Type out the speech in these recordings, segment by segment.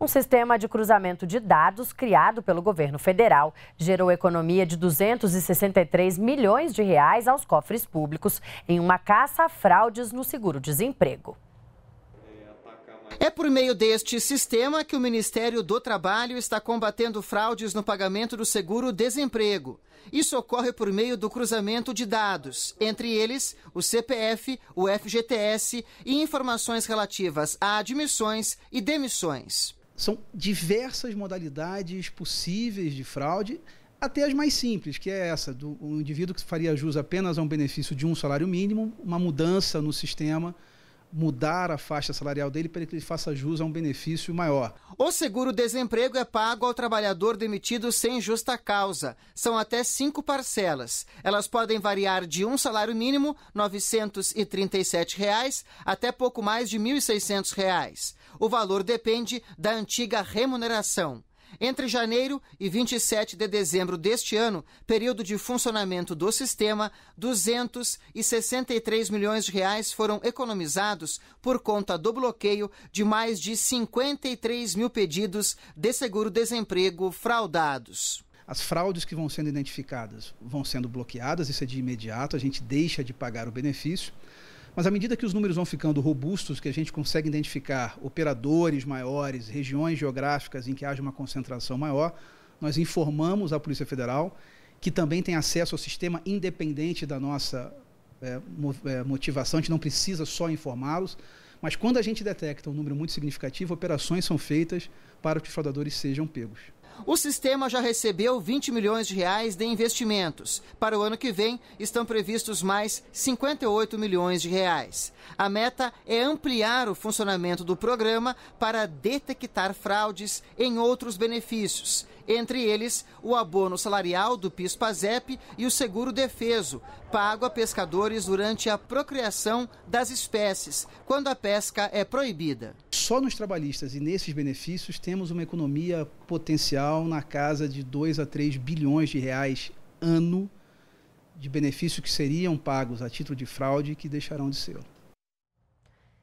Um sistema de cruzamento de dados criado pelo governo federal gerou economia de 263 milhões de reais aos cofres públicos em uma caça a fraudes no seguro-desemprego. É por meio deste sistema que o Ministério do Trabalho está combatendo fraudes no pagamento do seguro-desemprego. Isso ocorre por meio do cruzamento de dados, entre eles o CPF, o FGTS e informações relativas a admissões e demissões são diversas modalidades possíveis de fraude, até as mais simples, que é essa, do um indivíduo que faria jus apenas a um benefício de um salário mínimo, uma mudança no sistema mudar a faixa salarial dele para que ele faça jus a um benefício maior. O seguro-desemprego é pago ao trabalhador demitido sem justa causa. São até cinco parcelas. Elas podem variar de um salário mínimo, R$ 937, reais, até pouco mais de R$ 1.600. Reais. O valor depende da antiga remuneração. Entre janeiro e 27 de dezembro deste ano, período de funcionamento do sistema, 263 milhões de reais foram economizados por conta do bloqueio de mais de 53 mil pedidos de seguro-desemprego fraudados as fraudes que vão sendo identificadas vão sendo bloqueadas, isso é de imediato, a gente deixa de pagar o benefício. Mas à medida que os números vão ficando robustos, que a gente consegue identificar operadores maiores, regiões geográficas em que haja uma concentração maior, nós informamos a Polícia Federal, que também tem acesso ao sistema independente da nossa é, motivação, a gente não precisa só informá-los, mas quando a gente detecta um número muito significativo, operações são feitas para que os fraudadores sejam pegos. O sistema já recebeu 20 milhões de reais de investimentos. Para o ano que vem, estão previstos mais 58 milhões de reais. A meta é ampliar o funcionamento do programa para detectar fraudes em outros benefícios, entre eles o abono salarial do PIS/PASEP e o seguro defeso, pago a pescadores durante a procriação das espécies, quando a pesca é proibida só nos trabalhistas e nesses benefícios temos uma economia potencial na casa de 2 a 3 bilhões de reais ano de benefícios que seriam pagos a título de fraude e que deixarão de ser.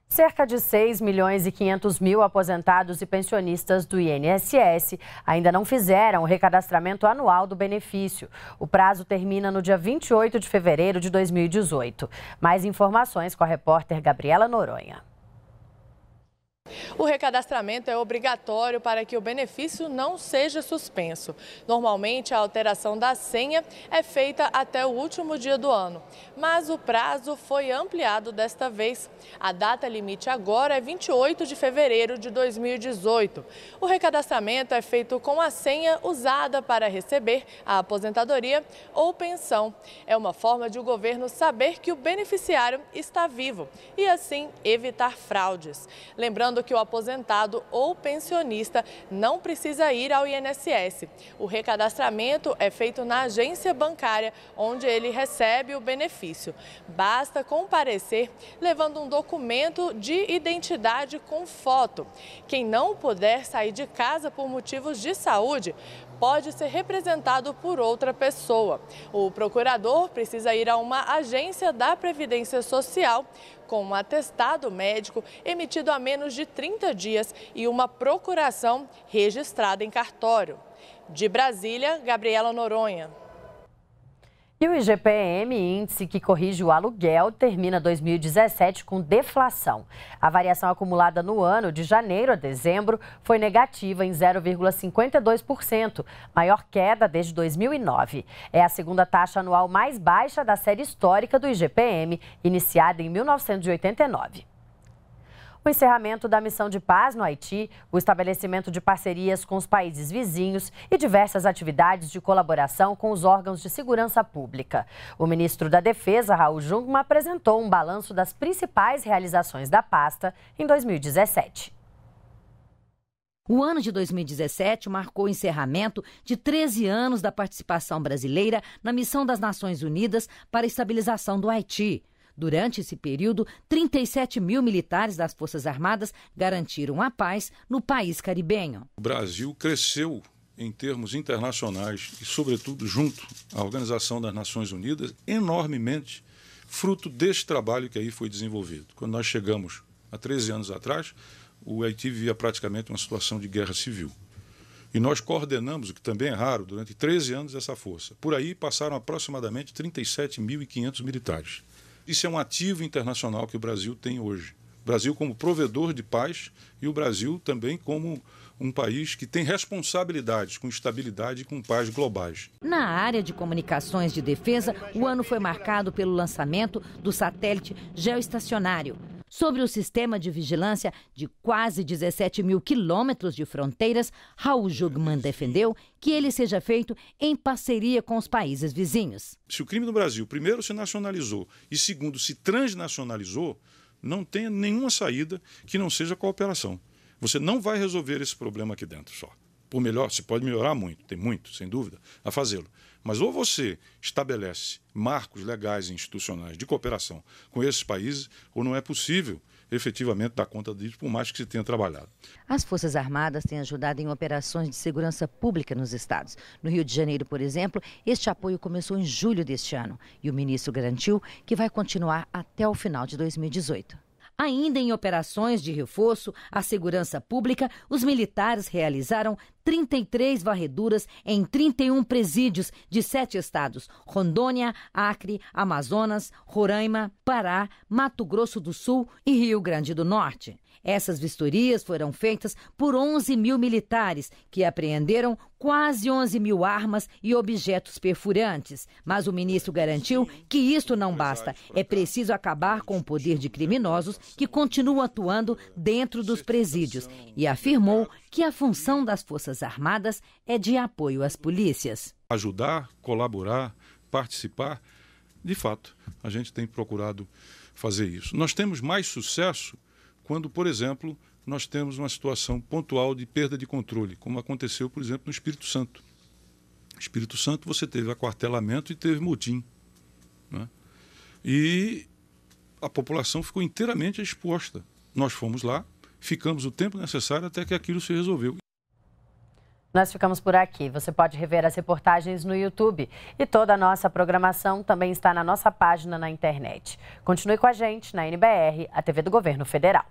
Cerca de 6 milhões e 500 mil aposentados e pensionistas do INSS ainda não fizeram o recadastramento anual do benefício. O prazo termina no dia 28 de fevereiro de 2018. Mais informações com a repórter Gabriela Noronha. O recadastramento é obrigatório para que o benefício não seja suspenso. Normalmente, a alteração da senha é feita até o último dia do ano, mas o prazo foi ampliado desta vez. A data limite agora é 28 de fevereiro de 2018. O recadastramento é feito com a senha usada para receber a aposentadoria ou pensão. É uma forma de o governo saber que o beneficiário está vivo e, assim, evitar fraudes. Lembrando que o aposentado ou pensionista não precisa ir ao INSS. O recadastramento é feito na agência bancária onde ele recebe o benefício. Basta comparecer levando um documento de identidade com foto. Quem não puder sair de casa por motivos de saúde pode ser representado por outra pessoa. O procurador precisa ir a uma agência da Previdência Social com um atestado médico emitido há menos de 30 dias e uma procuração registrada em cartório. De Brasília, Gabriela Noronha. E o IGPM, índice que corrige o aluguel, termina 2017 com deflação. A variação acumulada no ano, de janeiro a dezembro, foi negativa em 0,52%, maior queda desde 2009. É a segunda taxa anual mais baixa da série histórica do IGPM, iniciada em 1989. O encerramento da missão de paz no Haiti, o estabelecimento de parcerias com os países vizinhos e diversas atividades de colaboração com os órgãos de segurança pública. O ministro da Defesa, Raul Jungmann, apresentou um balanço das principais realizações da pasta em 2017. O ano de 2017 marcou o encerramento de 13 anos da participação brasileira na missão das Nações Unidas para a estabilização do Haiti. Durante esse período, 37 mil militares das Forças Armadas garantiram a paz no país caribenho. O Brasil cresceu em termos internacionais e, sobretudo, junto à Organização das Nações Unidas, enormemente, fruto desse trabalho que aí foi desenvolvido. Quando nós chegamos há 13 anos atrás, o Haiti vivia praticamente uma situação de guerra civil. E nós coordenamos, o que também é raro, durante 13 anos essa força. Por aí passaram aproximadamente 37.500 militares. Isso é um ativo internacional que o Brasil tem hoje. O Brasil como provedor de paz e o Brasil também como um país que tem responsabilidades com estabilidade e com paz globais. Na área de comunicações de defesa, o ano foi marcado pelo lançamento do satélite geoestacionário Sobre o sistema de vigilância de quase 17 mil quilômetros de fronteiras, Raul Jugman defendeu que ele seja feito em parceria com os países vizinhos. Se o crime no Brasil, primeiro, se nacionalizou e, segundo, se transnacionalizou, não tenha nenhuma saída que não seja cooperação. Você não vai resolver esse problema aqui dentro só. Por melhor, se pode melhorar muito, tem muito, sem dúvida, a fazê-lo. Mas ou você estabelece marcos legais e institucionais de cooperação com esses países, ou não é possível efetivamente dar conta disso, por mais que se tenha trabalhado. As Forças Armadas têm ajudado em operações de segurança pública nos estados. No Rio de Janeiro, por exemplo, este apoio começou em julho deste ano e o ministro garantiu que vai continuar até o final de 2018. Ainda em operações de reforço à segurança pública, os militares realizaram 33 varreduras em 31 presídios de sete estados: Rondônia, Acre, Amazonas, Roraima, Pará, Mato Grosso do Sul e Rio Grande do Norte. Essas vistorias foram feitas por 11 mil militares, que apreenderam quase 11 mil armas e objetos perfurantes. Mas o ministro garantiu que isto não basta. É preciso acabar com o poder de criminosos que continua atuando dentro dos presídios e afirmou que a função das Forças Armadas é de apoio às polícias. Ajudar, colaborar, participar, de fato, a gente tem procurado fazer isso. Nós temos mais sucesso quando, por exemplo, nós temos uma situação pontual de perda de controle, como aconteceu, por exemplo, no Espírito Santo. No Espírito Santo, você teve aquartelamento e teve motim. Né? E a população ficou inteiramente exposta. Nós fomos lá, ficamos o tempo necessário até que aquilo se resolveu. Nós ficamos por aqui. Você pode rever as reportagens no YouTube. E toda a nossa programação também está na nossa página na internet. Continue com a gente na NBR, a TV do Governo Federal.